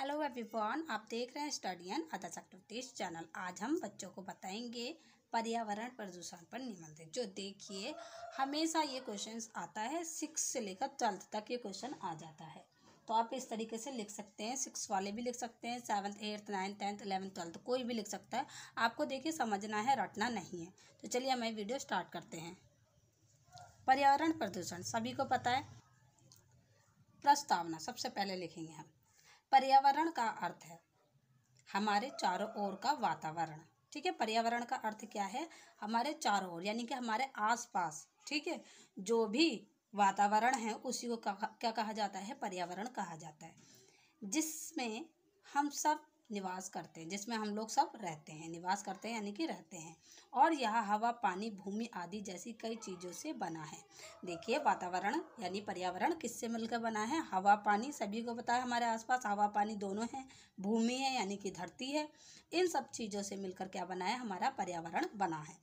hello everyone आप देख रहे हैं स्टडियन अदर्स एक्टिविटीज चैनल आज हम बच्चों को बताएंगे पर्यावरण प्रदूषण पर निबंध जो देखिए हमेशा ये क्वेश्चन आता है सिक्स से लेकर ट्वेल्थ तक ये क्वेश्चन आ जाता है तो आप इस तरीके से लिख सकते हैं सिक्स वाले भी लिख सकते हैं seventh eighth ninth tenth eleventh twelfth कोई भी लिख सकता है आपको देखिए समझना है रटना नहीं है तो चलिए हमें वीडियो स्टार्ट करते हैं पर्यावरण प्रदूषण सभी को पता है प्रस्तावना सबसे पहले लिखेंगे हम पर्यावरण का अर्थ है हमारे चारों ओर का वातावरण ठीक है पर्यावरण का अर्थ क्या है हमारे चारों ओर यानी कि हमारे आसपास ठीक है जो भी वातावरण है उसी को क्या कहा जाता है पर्यावरण कहा जाता है जिसमें हम सब निवास करते हैं जिसमें हम लोग सब रहते हैं निवास करते हैं यानी कि रहते हैं और यह हवा पानी भूमि आदि जैसी कई चीज़ों से बना है देखिए वातावरण यानी पर्यावरण किससे मिलकर बना है हवा पानी सभी को बताया हमारे आसपास हवा पानी दोनों हैं भूमि है यानी कि धरती है इन सब चीज़ों से मिलकर क्या बना है हमारा पर्यावरण बना है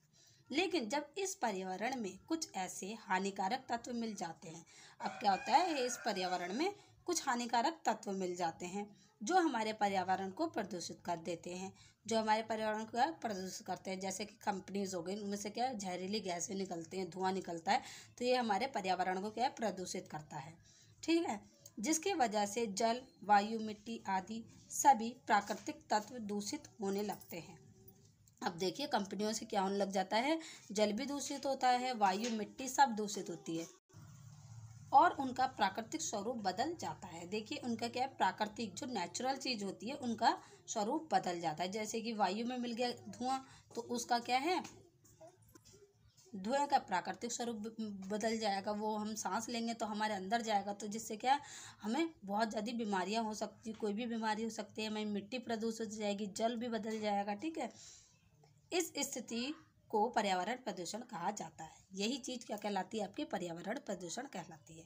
लेकिन जब इस पर्यावरण में कुछ ऐसे हानिकारक तत्व मिल जाते हैं अब क्या होता है इस पर्यावरण में कुछ हानिकारक तत्व मिल जाते हैं जो हमारे पर्यावरण को प्रदूषित कर देते हैं जो हमारे पर्यावरण को प्रदूषित करते हैं जैसे कि कंपनीज हो गई उनमें से क्या जहरीली गैसें निकलते हैं धुआं निकलता है तो ये हमारे पर्यावरण को क्या प्रदूषित करता है ठीक है जिसकी वजह से जल वायु मिट्टी आदि सभी प्राकृतिक तत्व दूषित होने लगते हैं अब देखिए कंपनियों से क्या होने लग जाता है जल भी दूषित होता है वायु मिट्टी सब दूषित होती है और उनका प्राकृतिक स्वरूप बदल जाता है देखिए उनका क्या है प्राकृतिक जो नेचुरल चीज़ होती है उनका स्वरूप बदल जाता है जैसे कि वायु में मिल गया धुआं तो उसका क्या है धुएं का प्राकृतिक स्वरूप बदल जाएगा वो हम सांस लेंगे तो हमारे अंदर जाएगा तो जिससे क्या हमें बहुत ज़्यादा बीमारियाँ हो सकती कोई भी बीमारी हो सकती है हमारी मिट्टी प्रदूषित हो जाएगी जल भी बदल जाएगा ठीक है इस स्थिति को पर्यावरण प्रदूषण कहा जाता है यही चीज़ क्या कहलाती है आपकी पर्यावरण प्रदूषण कहलाती है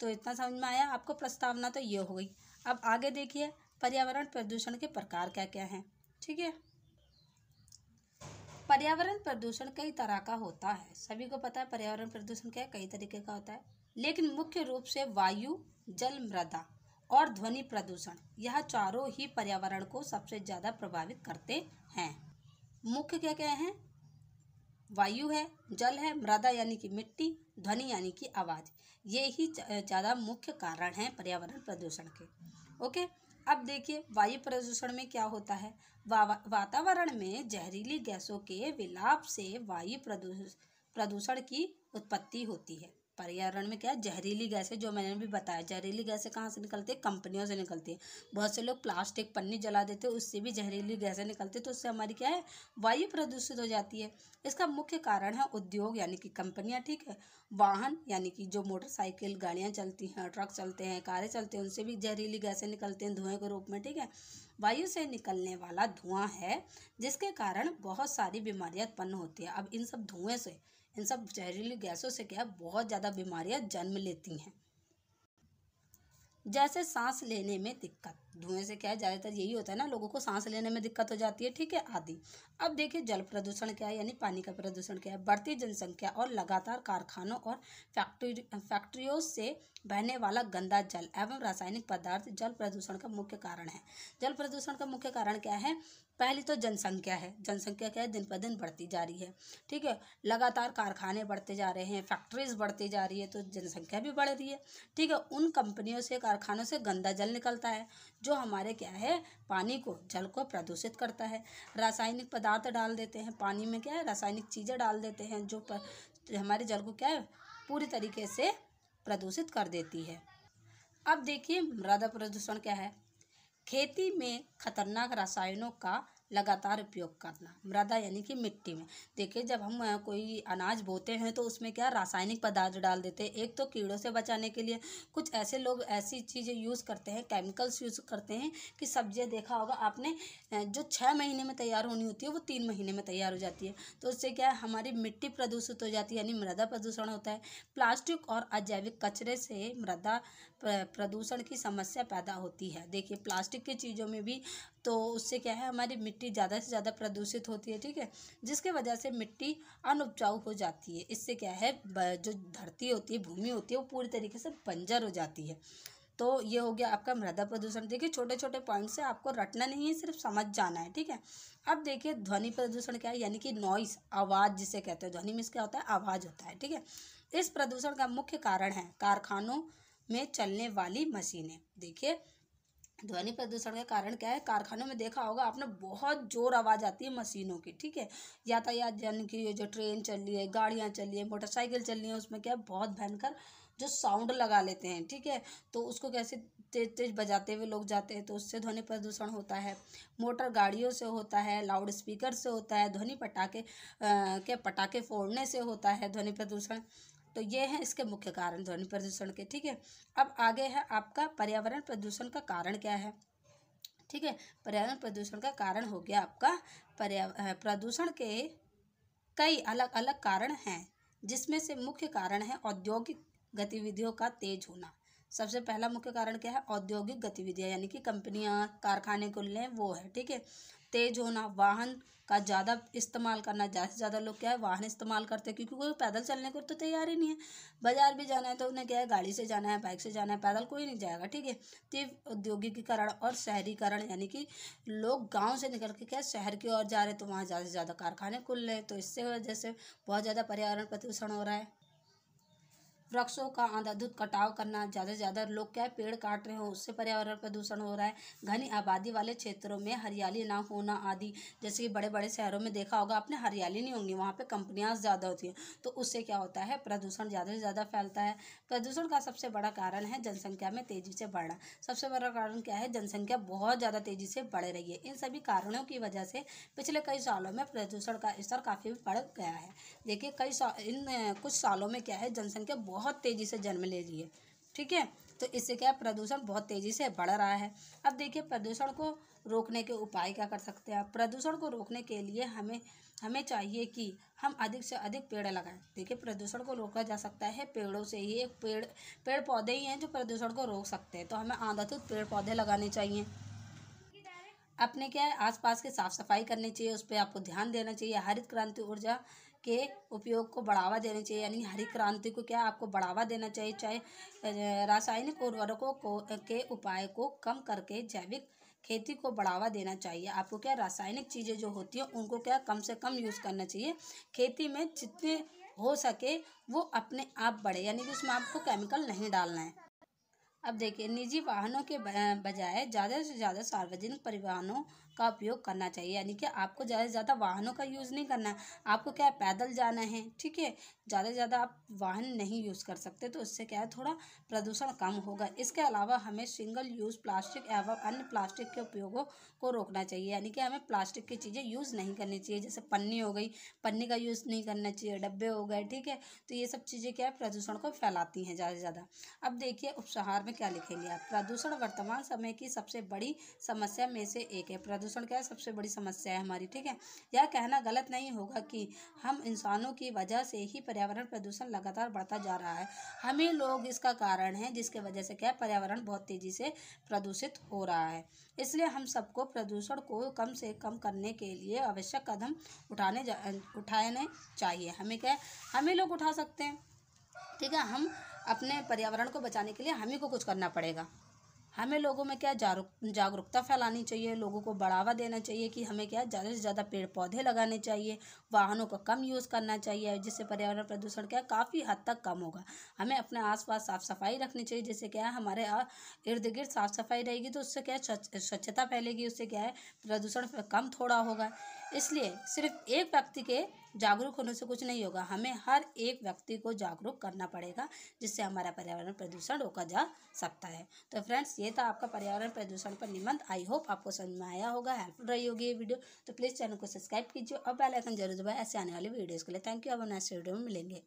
तो इतना समझ में आया आपको प्रस्तावना तो ये हो गई अब आगे देखिए पर्यावरण प्रदूषण के प्रकार क्या क्या हैं ठीक है पर्यावरण प्रदूषण कई तरह का होता है सभी को पता है पर्यावरण प्रदूषण क्या कई तरीके का होता है लेकिन मुख्य रूप से वायु जल मृदा और ध्वनि प्रदूषण यह चारों ही पर्यावरण को सबसे ज़्यादा प्रभावित करते हैं मुख्य क्या क्या हैं वायु है जल है मृदा यानी कि मिट्टी ध्वनि यानी कि आवाज़ ये ही ज़्यादा मुख्य कारण हैं पर्यावरण प्रदूषण के ओके अब देखिए वायु प्रदूषण में क्या होता है वा, वातावरण में जहरीली गैसों के विलाप से वायु प्रदूषण की उत्पत्ति होती है पर्यावरण में क्या जहरीली गैसें जो मैंने भी बताया जहरीली गैसें कहाँ से निकलती है कंपनियों से निकलती है बहुत से लोग प्लास्टिक पन्नी जला देते हैं उससे भी जहरीली गैसें निकलती है तो उससे हमारी क्या है वायु प्रदूषित हो जाती है इसका मुख्य कारण है उद्योग यानी कि कंपनियाँ ठीक है वाहन यानी कि जो मोटरसाइकिल गाड़ियाँ चलती हैं ट्रक चलते हैं कारें चलते हैं उनसे भी जहरीली गैसें निकलते हैं धुएँ के रूप में ठीक है वायु से निकलने वाला धुआं है जिसके कारण बहुत सारी बीमारियाँ उत्पन्न होती है अब इन सब धुएँ से इन सब जहरीली गैसों से क्या बहुत ज़्यादा बीमारियां जन्म लेती हैं जैसे सांस लेने में दिक्कत धुएं से क्या है ज़्यादातर यही होता है ना लोगों को सांस लेने में दिक्कत हो जाती है ठीक है आदि अब देखिए जल प्रदूषण क्या है यानी पानी का प्रदूषण क्या है बढ़ती जनसंख्या और लगातार कारखानों और फैक्ट्री फैक्ट्रियों से बहने वाला गंदा जल एवं रासायनिक पदार्थ जल प्रदूषण का मुख्य कारण है जल प्रदूषण का मुख्य कारण क्या है पहली तो जनसंख्या है जनसंख्या क्या है दिन पर दिन बढ़ती जा रही है ठीक है लगातार कारखाने बढ़ते जा रहे हैं फैक्ट्रीज बढ़ती जा रही है तो जनसंख्या भी बढ़ रही है ठीक है उन कंपनियों से कारखानों से गंदा जल निकलता है जो हमारे क्या है पानी को जल को प्रदूषित करता है रासायनिक पदार्थ डाल देते हैं पानी में क्या है रासायनिक चीज़ें डाल देते हैं जो पर, हमारे जल को क्या है पूरी तरीके से प्रदूषित कर देती है अब देखिए मृदा प्रदूषण क्या है खेती में खतरनाक रसायनों का लगातार उपयोग करना मृदा यानी कि मिट्टी में देखिए जब हम कोई अनाज बोते हैं तो उसमें क्या रासायनिक पदार्थ डाल देते हैं एक तो कीड़ों से बचाने के लिए कुछ ऐसे लोग ऐसी चीज़ें यूज़ करते हैं केमिकल्स यूज़ करते हैं कि सब्जियाँ देखा होगा आपने जो छः महीने में तैयार होनी होती है वो तीन महीने में तैयार हो जाती है तो उससे क्या है हमारी मिट्टी प्रदूषित हो जाती है यानी मृदा प्रदूषण होता है प्लास्टिक और अजैविक कचरे से मृदा प्रदूषण की समस्या पैदा होती है देखिए प्लास्टिक की चीज़ों में भी तो उससे क्या है हमारी मिट्टी मिट्टी ज़्यादा से ज़्यादा प्रदूषित होती है ठीक है जिसके वजह से मिट्टी अनउपजाऊ हो जाती है इससे क्या है जो धरती होती है भूमि होती है वो पूरी तरीके से बंजर हो जाती है तो ये हो गया आपका मृदा प्रदूषण देखिए छोटे छोटे पॉइंट से आपको रटना नहीं है सिर्फ समझ जाना है ठीक है अब देखिए ध्वनि प्रदूषण क्या है यानी कि नॉइस आवाज़ जिसे कहते हैं ध्वनि मीन्स क्या होता है आवाज़ होता है ठीक है इस प्रदूषण का मुख्य कारण है कारखानों में चलने वाली मशीनें देखिए ध्वनि प्रदूषण का कारण क्या है कारखानों में देखा होगा आपने बहुत जोर आवाज़ आती है मशीनों की ठीक है यातायात जन की जो ट्रेन चल रही है गाड़ियाँ चल रही है मोटरसाइकिल चल रही है उसमें क्या है बहुत भयंकर जो साउंड लगा लेते हैं ठीक है तो उसको कैसे तेज तेज बजाते हुए लोग जाते हैं तो उससे ध्वनि प्रदूषण होता है मोटर गाड़ियों से होता है लाउड स्पीकर से होता है ध्वनि पटाखे के पटाखे फोड़ने से होता है ध्वनि प्रदूषण तो ये हैं इसके मुख्य कारण ध्वनि प्रदूषण के ठीक है अब आगे है आपका पर्यावरण प्रदूषण का कारण क्या है ठीक है पर्यावरण प्रदूषण का कारण हो गया आपका पर्या प्रदूषण के कई अलग अलग कारण हैं जिसमें से मुख्य कारण है औद्योगिक गतिविधियों का तेज होना सबसे पहला मुख्य कारण क्या है औद्योगिक गतिविधियाँ यानी कि कंपनियाँ कारखाने खुल वो है ठीक है तेज़ होना वाहन का ज़्यादा इस्तेमाल करना ज़्यादा से ज़्यादा लोग क्या है वाहन इस्तेमाल करते हैं क्योंकि वो पैदल चलने को तो तैयार ही नहीं है बाज़ार भी जाना है तो उन्हें क्या है गाड़ी से जाना है बाइक से जाना है पैदल कोई नहीं जाएगा ठीक है तो औद्योगिकीकरण और शहरीकरण यानी कि लोग गाँव से निकल के क्या शहर की ओर जा रहे हैं तो वहाँ ज़्यादा से ज़्यादा कारखाने खुल रहे हैं तो इससे वजह से बहुत ज़्यादा पर्यावरण प्रदूषण हो रहा है वृक्षों का अंधाधुत कटाव करना ज़्यादा से ज़्यादा लोग क्या है पेड़ काट रहे हो उससे पर्यावरण प्रदूषण हो रहा है घनी आबादी वाले क्षेत्रों में हरियाली ना होना आदि जैसे कि बड़े बड़े शहरों में देखा होगा आपने हरियाली नहीं होंगी वहाँ पर कंपनियाँ ज़्यादा होती हैं तो उससे क्या होता है प्रदूषण ज़्यादा से ज़्यादा फैलता है प्रदूषण का सबसे बड़ा कारण है जनसंख्या में तेज़ी से बढ़ना सबसे बड़ा कारण क्या है जनसंख्या बहुत ज़्यादा तेज़ी से बढ़ रही है इन सभी कारणों की वजह से पिछले कई सालों में प्रदूषण का स्तर काफ़ी बढ़ गया है देखिए कई इन कुछ सालों में क्या है जनसंख्या बहुत बहुत तेज़ी से जन्म ले रही है ठीक है तो इससे क्या प्रदूषण बहुत तेज़ी से बढ़ रहा है अब देखिए प्रदूषण को रोकने के उपाय क्या कर सकते हैं प्रदूषण को रोकने के लिए हमें हमें चाहिए कि हम अधिक से अधिक पेड़ लगाएं देखिए प्रदूषण को रोका जा सकता है पेड़ों से ही एक पेड़ पेड़ पौधे ही हैं जो प्रदूषण को रोक सकते हैं तो हमें आंधातुत पेड़ पौधे लगाने चाहिए अपने क्या है आसपास की साफ़ सफाई करनी चाहिए उस पर आपको ध्यान देना चाहिए हरित क्रांति ऊर्जा के उपयोग को बढ़ावा देना चाहिए यानी हरी क्रांति को क्या आपको बढ़ावा देना चाहिए चाहे रासायनिक उर्वरकों को के उपाय को कम करके जैविक खेती को बढ़ावा देना चाहिए आपको क्या रासायनिक चीज़ें जो होती हैं उनको क्या कम से कम यूज़ करना चाहिए खेती में जितने हो सके वो अपने आप बढ़े यानी कि उसमें आपको केमिकल नहीं डालना है अब देखिए निजी वाहनों के बजाय ज़्यादा से ज़्यादा सार्वजनिक परिवहनों का उपयोग करना चाहिए यानी कि आपको ज़्यादा से ज़्यादा वाहनों का यूज़ नहीं करना आपको क्या है पैदल जाना है ठीक है ज़्यादा से ज़्यादा आप वाहन नहीं यूज़ कर सकते तो उससे क्या है थोड़ा प्रदूषण कम होगा इसके अलावा हमें सिंगल यूज़ प्लास्टिक एवं अन्य प्लास्टिक के उपयोगों को रोकना चाहिए यानी कि हमें प्लास्टिक की चीज़ें यूज़ नहीं करनी चाहिए जैसे पन्नी हो गई पन्नी का यूज़ नहीं करना चाहिए डब्बे हो गए ठीक है तो ये सब चीज़ें क्या है प्रदूषण को फैलाती हैं ज़्यादा से ज़्यादा अब देखिए उपसहार में क्या लिखेंगे आप प्रदूषण वर्तमान समय की सबसे बड़ी समस्या में से एक है प्रदूषण प्रदूषण क्या है सबसे बड़ी समस्या है हमारी ठीक है यह कहना गलत नहीं होगा कि हम इंसानों की वजह से ही पर्यावरण प्रदूषण लगातार बढ़ता जा रहा है हम ही लोग इसका कारण है जिसके वजह से क्या पर्यावरण बहुत तेज़ी से प्रदूषित हो रहा है इसलिए हम सबको प्रदूषण को कम से कम करने के लिए आवश्यक कदम उठाने उठाने चाहिए हमें क्या हम ही लोग उठा सकते हैं ठीक है हम अपने पर्यावरण को बचाने के लिए हम ही को कुछ करना पड़ेगा हमें लोगों में क्या जागरूकता फैलानी चाहिए लोगों को बढ़ावा देना चाहिए कि हमें क्या ज़्यादा से ज़्यादा पेड़ पौधे लगाने चाहिए वाहनों का कम यूज़ करना चाहिए जिससे पर्यावरण प्रदूषण क्या काफ़ी हद तक कम होगा हमें अपने आसपास साफ़ सफाई रखनी चाहिए जिससे क्या है हमारे इर्द गिर्द साफ़ सफाई रहेगी तो उससे क्या स्वच्छता फैलेगी उससे क्या है प्रदूषण कम थोड़ा होगा इसलिए सिर्फ एक व्यक्ति के जागरूक होने से कुछ नहीं होगा हमें हर एक व्यक्ति को जागरूक करना पड़ेगा जिससे हमारा पर्यावरण प्रदूषण रोका जा सकता है तो फ्रेंड्स ये था आपका पर्यावरण प्रदूषण पर निबंध आई होप आपको समझ में आया होगा हेल्पफुल रही होगी ये वीडियो तो प्लीज़ चैनल को सब्सक्राइब कीजिए और बेल आइकन जरूर दबाएं ऐसे आने वाली वीडियोज़ के लिए थैंक यू अब नेक्स्ट वीडियो में मिलेंगे